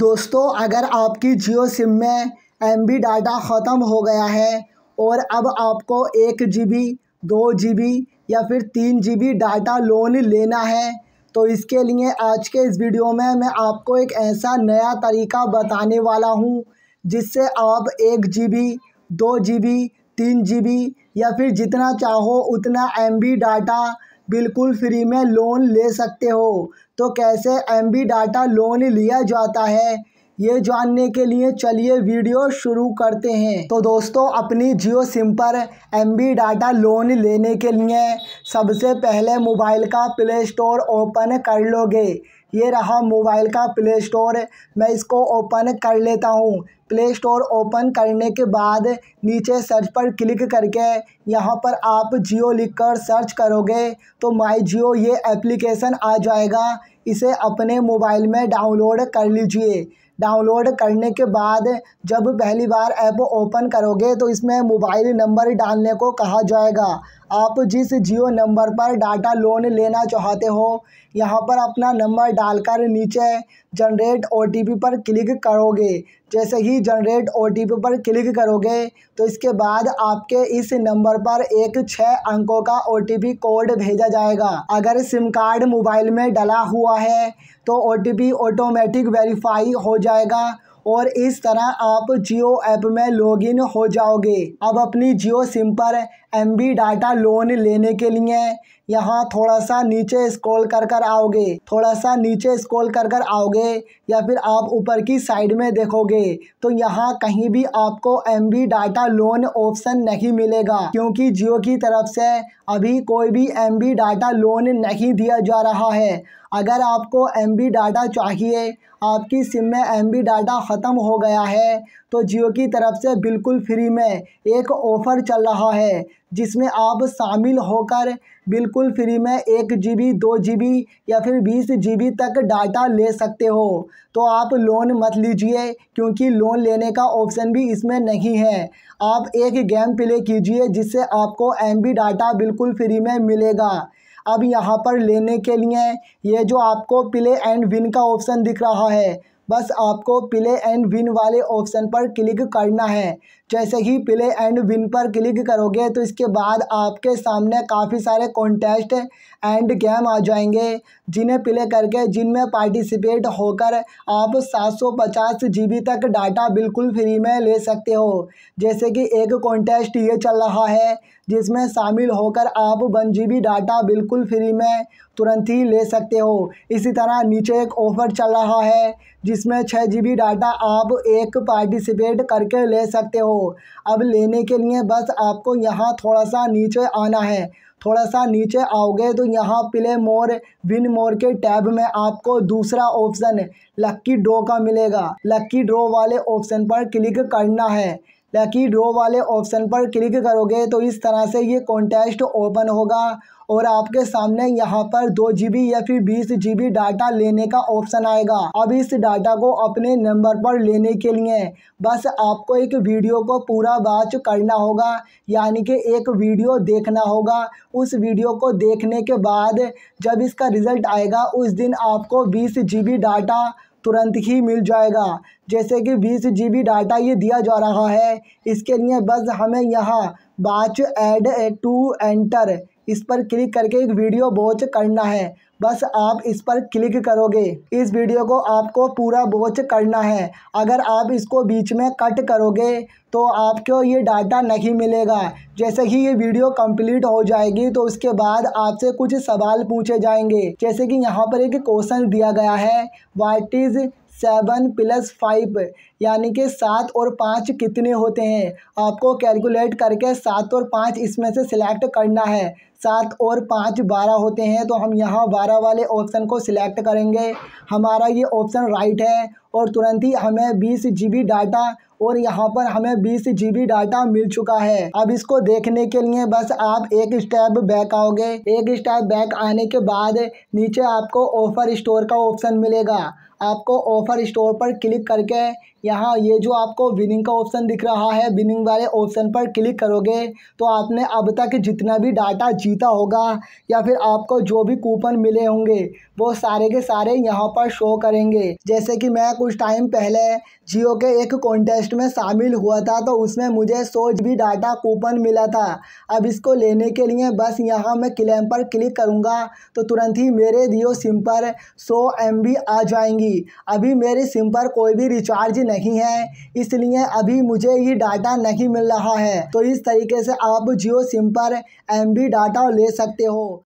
दोस्तों अगर आपकी जियो सिम में एम डाटा ख़त्म हो गया है और अब आपको एक जी बी दो जी बी या फिर तीन जी बी डाटा लोन लेना है तो इसके लिए आज के इस वीडियो में मैं आपको एक ऐसा नया तरीका बताने वाला हूँ जिससे आप एक जी बी दो जी बी तीन जी बी या फिर जितना चाहो उतना एम बी डाटा बिल्कुल फ्री में लोन ले सकते हो तो कैसे एम डाटा लोन लिया जाता है? ये जानने के लिए चलिए वीडियो शुरू करते हैं तो दोस्तों अपनी जियो सिम पर एम डाटा लोन लेने के लिए सबसे पहले मोबाइल का प्ले स्टोर ओपन कर लोगे ये रहा मोबाइल का प्ले स्टोर मैं इसको ओपन कर लेता हूँ प्ले स्टोर ओपन करने के बाद नीचे सर्च पर क्लिक करके यहाँ पर आप जियो लिख कर सर्च करोगे तो माई जियो ये एप्लीकेशन आ जाएगा इसे अपने मोबाइल में डाउनलोड कर लीजिए डाउनलोड करने के बाद जब पहली बार ऐप ओपन करोगे तो इसमें मोबाइल नंबर डालने को कहा जाएगा आप जिस जियो नंबर पर डाटा लोन लेना चाहते हो यहाँ पर अपना नंबर डालकर नीचे जनरेट ओ पर क्लिक करोगे जैसे ही जनरेट ओ पर क्लिक करोगे तो इसके बाद आपके इस नंबर पर एक छः अंकों का ओ कोड भेजा जाएगा अगर सिम कार्ड मोबाइल में डला हुआ है तो ओ ऑटोमेटिक वेरीफाई हो जाएगा और इस तरह आप जियो ऐप में लॉगिन हो जाओगे अब अपनी जियो सिम पर एम बी डाटा लोन लेने के लिए यहाँ थोड़ा सा नीचे स्क्रॉल कर कर आओगे थोड़ा सा नीचे स्क्रॉल कर कर आओगे या फिर आप ऊपर की साइड में देखोगे तो यहाँ कहीं भी आपको M B data loan option नहीं मिलेगा क्योंकि जियो की तरफ से अभी कोई भी एम बी डाटा लोन नहीं दिया जा रहा है अगर आपको एम बी डाटा चाहिए आपकी सिम में एम बी डाटा ख़त्म हो गया है तो जियो की तरफ से बिल्कुल फ्री में एक ऑफ़र चल रहा है जिसमें आप शामिल होकर बिल्कुल फ्री में एक जी बी दो जी बी या फिर बीस जी बी तक डाटा ले सकते हो तो आप लोन मत लीजिए क्योंकि लोन लेने का ऑप्शन भी इसमें नहीं है आप एक गेम प्ले कीजिए जिससे आपको एम बी डाटा बिल्कुल फ्री में मिलेगा अब यहाँ पर लेने के लिए ये जो आपको प्ले एंड विन का ऑप्शन दिख रहा है बस आपको प्ले एंड विन वाले ऑप्शन पर क्लिक करना है जैसे ही प्ले एंड विन पर क्लिक करोगे तो इसके बाद आपके सामने काफ़ी सारे कॉन्टेस्ट एंड गेम आ जाएंगे जिन्हें प्ले करके जिनमें पार्टिसिपेट होकर आप 750 जीबी तक डाटा बिल्कुल फ्री में ले सकते हो जैसे कि एक कॉन्टेस्ट ये चल रहा है जिसमें शामिल होकर आप वन जी डाटा बिल्कुल फ्री में तुरंत ही ले सकते हो इसी तरह नीचे एक ऑफ़र चल रहा है जिसमें छः जी डाटा आप एक पार्टिसिपेट करके ले सकते हो अब लेने के लिए बस आपको यहाँ थोड़ा सा नीचे आना है थोड़ा सा नीचे आओगे तो यहाँ प्ले मोर विन मोर के टैब में आपको दूसरा ऑप्शन लक्की ड्रॉ का मिलेगा लक्की ड्रॉ वाले ऑप्शन पर क्लिक करना है लकी ड्रो वाले ऑप्शन पर क्लिक करोगे तो इस तरह से ये कॉन्टेस्ट ओपन होगा और आपके सामने यहाँ पर दो बी या फिर बीस बी डाटा लेने का ऑप्शन आएगा अब इस डाटा को अपने नंबर पर लेने के लिए बस आपको एक वीडियो को पूरा वाच करना होगा यानी कि एक वीडियो देखना होगा उस वीडियो को देखने के बाद जब इसका रिजल्ट आएगा उस दिन आपको बीस जी डाटा तुरंत ही मिल जाएगा जैसे कि बीस जी डाटा ये दिया जा रहा है इसके लिए बस हमें यहाँ बाच एड टू एंटर इस पर क्लिक करके एक वीडियो वॉच करना है बस आप इस पर क्लिक करोगे इस वीडियो को आपको पूरा वॉच करना है अगर आप इसको बीच में कट करोगे तो आपको ये डाटा नहीं मिलेगा जैसे ही ये वीडियो कंप्लीट हो जाएगी तो उसके बाद आपसे कुछ सवाल पूछे जाएंगे जैसे कि यहाँ पर एक क्वेश्चन दिया गया है what is seven plus five यानी कि सात और पाँच कितने होते हैं आपको कैलकुलेट करके सात और पाँच इसमें से सिलेक्ट करना है सात और पाँच बारह होते हैं तो हम यहाँ बारह वाले ऑप्शन को सिलेक्ट करेंगे हमारा ये ऑप्शन राइट है और तुरंत ही हमें बीस जी डाटा और यहाँ पर हमें बीस जी डाटा मिल चुका है अब इसको देखने के लिए बस आप एक स्टेप बैक आओगे एक स्टेप बैक आने के बाद नीचे आपको ऑफर स्टोर का ऑप्शन मिलेगा आपको ऑफ़र स्टोर पर क्लिक करके यहाँ ये जो आपको विनिंग का ऑप्शन दिख रहा है विनिंग वाले ऑप्शन पर क्लिक करोगे तो आपने अब तक जितना भी डाटा जीता होगा या फिर आपको जो भी कूपन मिले होंगे वो सारे के सारे यहाँ पर शो करेंगे जैसे कि मैं कुछ टाइम पहले जियो के एक कॉन्टेस्ट में शामिल हुआ था तो उसमें मुझे सौ जी डाटा कूपन मिला था अब इसको लेने के लिए बस यहाँ मैं क्लेम पर क्लिक करूँगा तो तुरंत ही मेरे जियो सिम पर सौ एम आ जाएंगी होगी अभी मेरी सिम पर कोई भी रिचार्ज नहीं है इसलिए अभी मुझे ये डाटा नहीं मिल रहा है तो इस तरीके से आप जियो सिम पर एम डाटा ले सकते हो